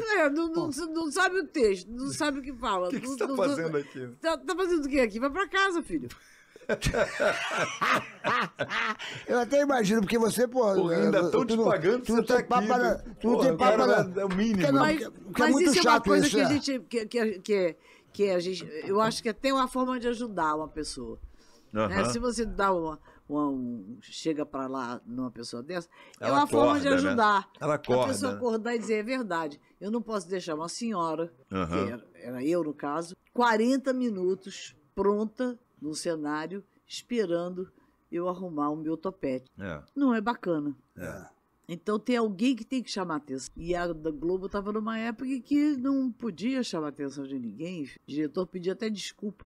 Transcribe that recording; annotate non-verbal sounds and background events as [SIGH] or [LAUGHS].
É, não, não, não, sabe o texto, não sabe o que fala. [LAUGHS] O que, é que você está fazendo aqui? Tá, tá, fazendo o que aqui? Vai para casa, filho. [LAUGHS] eu até imagino, porque você, Pô, ainda estão te pagando, tu, você tá aqui, na, tu porra, não tem papo né? para na, é o mínimo. Né? Porque, é mas, porque mas é isso é uma coisa isso, que a é. gente. Que, que, que, a gente, eu acho que é até uma forma de ajudar uma pessoa. Uhum. Né? Se você dá uma, uma um, chega para lá numa pessoa dessa, ela é uma acorda, forma de né? ajudar. Né? Ela acorda. A pessoa acordar e dizer, é verdade, eu não posso deixar uma senhora, uhum. que era, era eu no caso, 40 minutos pronta num cenário, esperando eu arrumar o meu topete. É. Não é bacana. É. Então tem alguém que tem que chamar atenção. E a da Globo estava numa época que não podia chamar atenção de ninguém. O diretor pedia até desculpa